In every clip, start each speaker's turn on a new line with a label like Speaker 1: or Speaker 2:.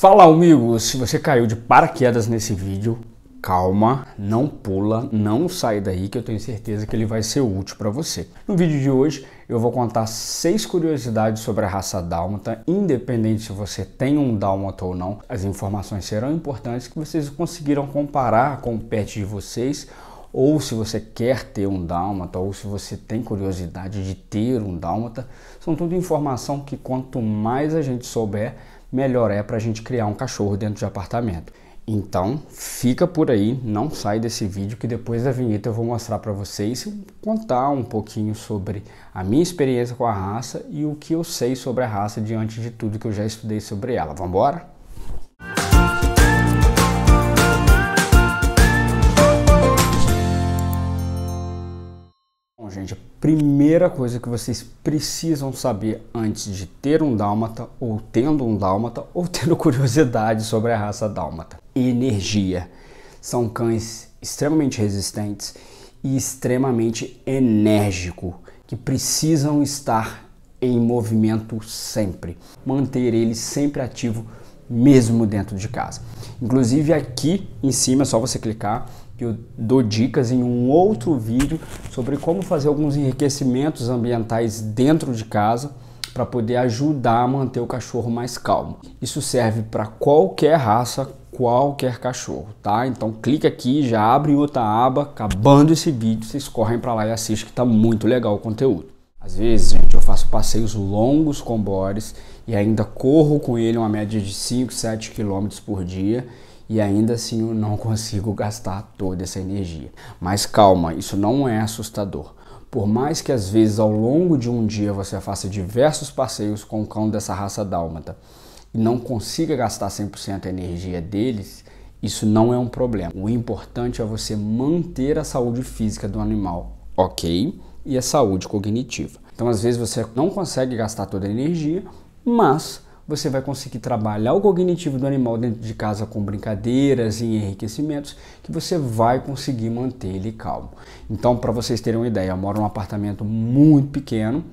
Speaker 1: Fala amigos, se você caiu de paraquedas nesse vídeo, calma, não pula, não sai daí que eu tenho certeza que ele vai ser útil para você. No vídeo de hoje eu vou contar seis curiosidades sobre a raça dálmata, independente se você tem um dálmata ou não. As informações serão importantes que vocês conseguiram comparar com o pet de vocês ou se você quer ter um dálmata, ou se você tem curiosidade de ter um dálmata, são tudo informação que quanto mais a gente souber, melhor é para a gente criar um cachorro dentro de apartamento. Então, fica por aí, não sai desse vídeo que depois da vinheta eu vou mostrar para vocês e contar um pouquinho sobre a minha experiência com a raça e o que eu sei sobre a raça diante de tudo que eu já estudei sobre ela. Vamos embora? primeira coisa que vocês precisam saber antes de ter um dálmata, ou tendo um dálmata, ou tendo curiosidade sobre a raça dálmata: energia. São cães extremamente resistentes e extremamente enérgico, que precisam estar em movimento sempre, manter ele sempre ativo mesmo dentro de casa. Inclusive aqui em cima é só você clicar que eu dou dicas em um outro vídeo sobre como fazer alguns enriquecimentos ambientais dentro de casa para poder ajudar a manter o cachorro mais calmo. Isso serve para qualquer raça, qualquer cachorro, tá? Então clica aqui, já abre outra aba, acabando esse vídeo, vocês correm para lá e assistem que tá muito legal o conteúdo. Às vezes, gente, eu faço passeios longos com Boris e ainda corro com ele uma média de 5, 7 quilômetros por dia e ainda assim eu não consigo gastar toda essa energia. Mas calma, isso não é assustador. Por mais que às vezes ao longo de um dia você faça diversos passeios com o cão dessa raça dálmata e não consiga gastar 100% a energia deles, isso não é um problema. O importante é você manter a saúde física do animal, ok? E a saúde cognitiva. Então, às vezes você não consegue gastar toda a energia, mas você vai conseguir trabalhar o cognitivo do animal dentro de casa com brincadeiras e enriquecimentos que você vai conseguir manter ele calmo. Então, para vocês terem uma ideia, eu moro num apartamento muito pequeno,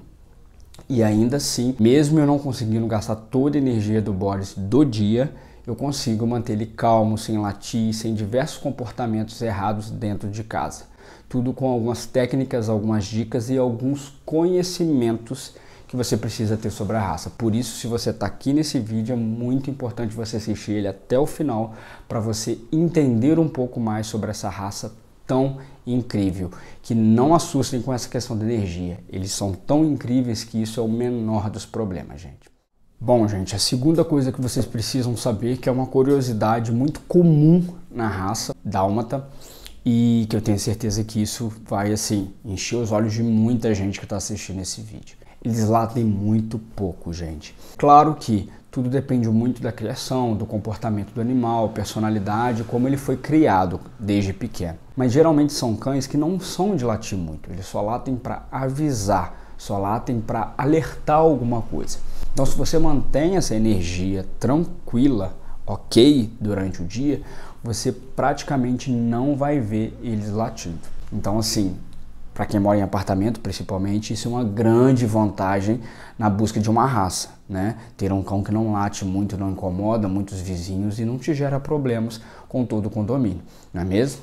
Speaker 1: e ainda assim, mesmo eu não conseguindo gastar toda a energia do Boris do dia, eu consigo manter ele calmo, sem latir, sem diversos comportamentos errados dentro de casa. Tudo com algumas técnicas, algumas dicas e alguns conhecimentos que você precisa ter sobre a raça. Por isso, se você está aqui nesse vídeo, é muito importante você assistir ele até o final para você entender um pouco mais sobre essa raça tão incrível, que não assustem com essa questão da energia. Eles são tão incríveis que isso é o menor dos problemas, gente. Bom, gente, a segunda coisa que vocês precisam saber, que é uma curiosidade muito comum na raça dálmata, e que eu tenho certeza que isso vai assim encher os olhos de muita gente que está assistindo esse vídeo eles latem muito pouco, gente. Claro que tudo depende muito da criação, do comportamento do animal, personalidade, como ele foi criado desde pequeno. Mas geralmente são cães que não são de latir muito, eles só latem para avisar, só latem para alertar alguma coisa. Então, se você mantém essa energia tranquila, ok, durante o dia, você praticamente não vai ver eles latindo. Então, assim, para quem mora em apartamento, principalmente, isso é uma grande vantagem na busca de uma raça, né? Ter um cão que não late muito, não incomoda muitos vizinhos e não te gera problemas com todo o condomínio, não é mesmo?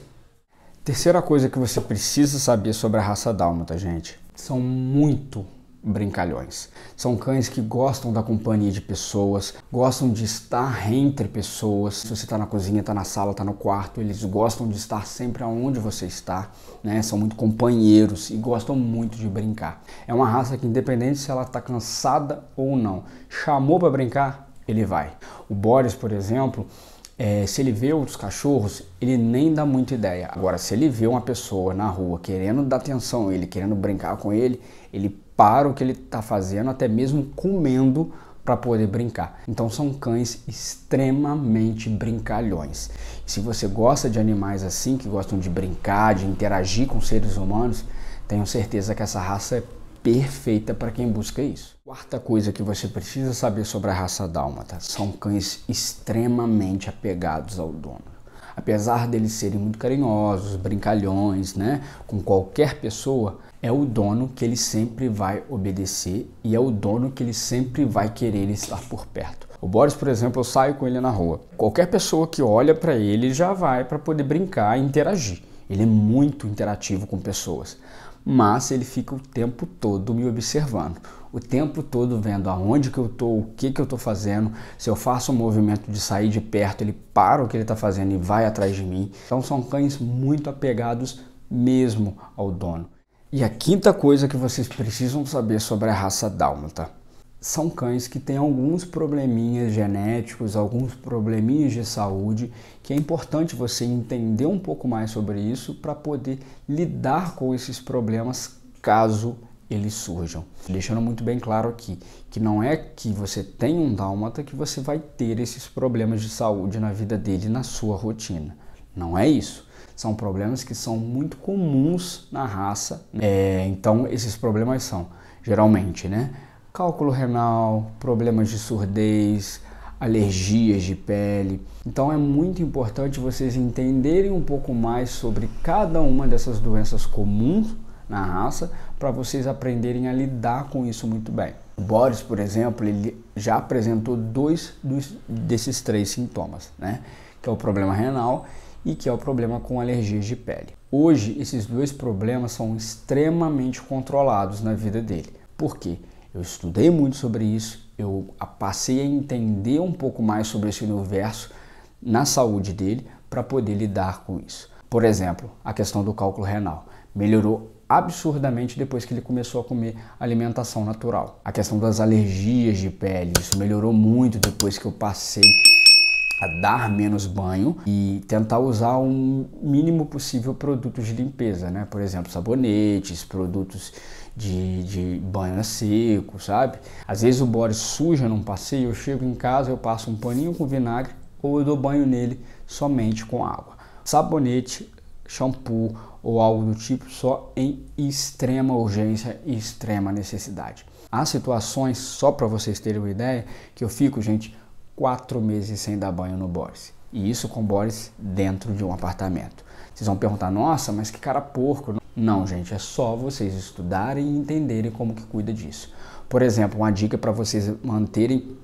Speaker 1: Terceira coisa que você precisa saber sobre a raça dálmata, gente, são muito, brincalhões. São cães que gostam da companhia de pessoas, gostam de estar entre pessoas. Se você está na cozinha, está na sala, está no quarto, eles gostam de estar sempre aonde você está, né? São muito companheiros e gostam muito de brincar. É uma raça que, independente se ela está cansada ou não, chamou para brincar, ele vai. O Boris, por exemplo, é, se ele vê outros cachorros, ele nem dá muita ideia. Agora, se ele vê uma pessoa na rua querendo dar atenção a ele, querendo brincar com ele, ele para o que ele está fazendo, até mesmo comendo para poder brincar. Então são cães extremamente brincalhões. Se você gosta de animais assim, que gostam de brincar, de interagir com seres humanos, tenho certeza que essa raça é perfeita para quem busca isso. Quarta coisa que você precisa saber sobre a raça dálmata: são cães extremamente apegados ao dono. Apesar deles serem muito carinhosos, brincalhões, né, com qualquer pessoa, é o dono que ele sempre vai obedecer e é o dono que ele sempre vai querer estar por perto. O Boris, por exemplo, eu saio com ele na rua. Qualquer pessoa que olha para ele já vai para poder brincar e interagir. Ele é muito interativo com pessoas mas ele fica o tempo todo me observando. O tempo todo vendo aonde que eu tô, o que que eu tô fazendo. Se eu faço um movimento de sair de perto, ele para o que ele está fazendo e vai atrás de mim. Então são cães muito apegados mesmo ao dono. E a quinta coisa que vocês precisam saber sobre a raça dálmata são cães que têm alguns probleminhas genéticos, alguns probleminhas de saúde, que é importante você entender um pouco mais sobre isso para poder lidar com esses problemas caso eles surjam. Deixando muito bem claro aqui que não é que você tem um dálmata que você vai ter esses problemas de saúde na vida dele, na sua rotina. Não é isso. São problemas que são muito comuns na raça. É, então, esses problemas são geralmente, né? cálculo renal, problemas de surdez, alergias de pele. Então é muito importante vocês entenderem um pouco mais sobre cada uma dessas doenças comuns na raça para vocês aprenderem a lidar com isso muito bem. O Boris, por exemplo, ele já apresentou dois dos, desses três sintomas, né? Que é o problema renal e que é o problema com alergias de pele. Hoje, esses dois problemas são extremamente controlados na vida dele. Por quê? Eu estudei muito sobre isso, eu passei a entender um pouco mais sobre esse universo na saúde dele para poder lidar com isso. Por exemplo, a questão do cálculo renal melhorou absurdamente depois que ele começou a comer alimentação natural. A questão das alergias de pele, isso melhorou muito depois que eu passei a dar menos banho e tentar usar um mínimo possível produtos de limpeza, né? Por exemplo, sabonetes, produtos de, de banho seco, sabe? Às vezes o bode suja num passeio, eu chego em casa, eu passo um paninho com vinagre ou eu dou banho nele somente com água. Sabonete, shampoo ou algo do tipo só em extrema urgência e extrema necessidade. Há situações, só para vocês terem uma ideia, que eu fico, gente, quatro meses sem dar banho no Boris. E isso com Boris dentro de um apartamento. Vocês vão perguntar, nossa, mas que cara porco. Não, gente, é só vocês estudarem e entenderem como que cuida disso. Por exemplo, uma dica para vocês manterem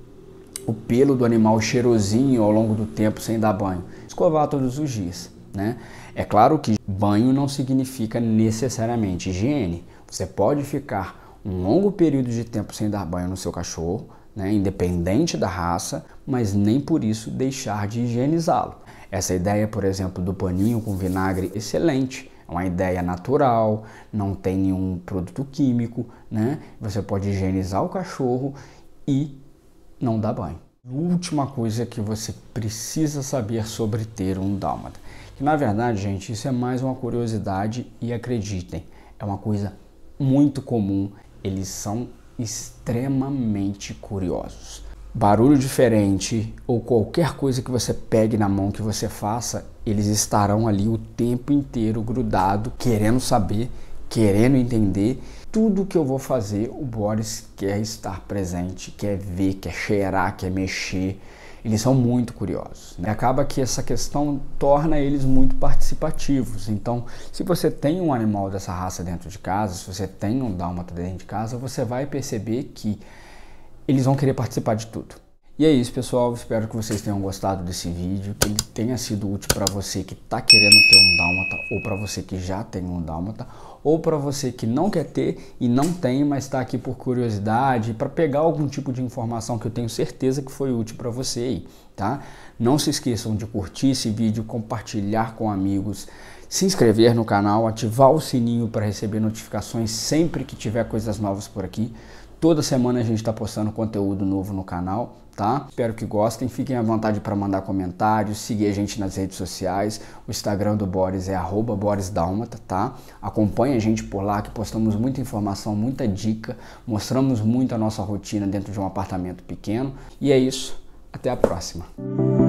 Speaker 1: o pelo do animal cheirosinho ao longo do tempo sem dar banho. Escovar todos os dias, né? É claro que banho não significa necessariamente higiene. Você pode ficar um longo período de tempo sem dar banho no seu cachorro, né? independente da raça, mas nem por isso deixar de higienizá-lo. Essa ideia, por exemplo, do paninho com vinagre, excelente. É uma ideia natural, não tem nenhum produto químico, né? Você pode higienizar o cachorro e não dá banho. Última coisa que você precisa saber sobre ter um dálmata. Que na verdade, gente, isso é mais uma curiosidade e acreditem, é uma coisa muito comum. Eles são extremamente curiosos barulho diferente ou qualquer coisa que você pegue na mão que você faça, eles estarão ali o tempo inteiro grudado, querendo saber, querendo entender. Tudo que eu vou fazer, o Boris quer estar presente, quer ver, quer cheirar, quer mexer. Eles são muito curiosos. Né? Acaba que essa questão torna eles muito participativos. Então, se você tem um animal dessa raça dentro de casa, se você tem um dálmata dentro de casa, você vai perceber que eles vão querer participar de tudo. E é isso, pessoal. Espero que vocês tenham gostado desse vídeo, que ele tenha sido útil para você que está querendo ter um dálmata, ou para você que já tem um dálmata, ou para você que não quer ter e não tem, mas está aqui por curiosidade, para pegar algum tipo de informação que eu tenho certeza que foi útil para você aí, tá? Não se esqueçam de curtir esse vídeo, compartilhar com amigos, se inscrever no canal, ativar o sininho para receber notificações sempre que tiver coisas novas por aqui. Toda semana a gente está postando conteúdo novo no canal, tá? Espero que gostem. Fiquem à vontade para mandar comentários, seguir a gente nas redes sociais. O Instagram do Boris é BorisDálmata, tá? Acompanhe a gente por lá que postamos muita informação, muita dica, mostramos muito a nossa rotina dentro de um apartamento pequeno. E é isso. Até a próxima.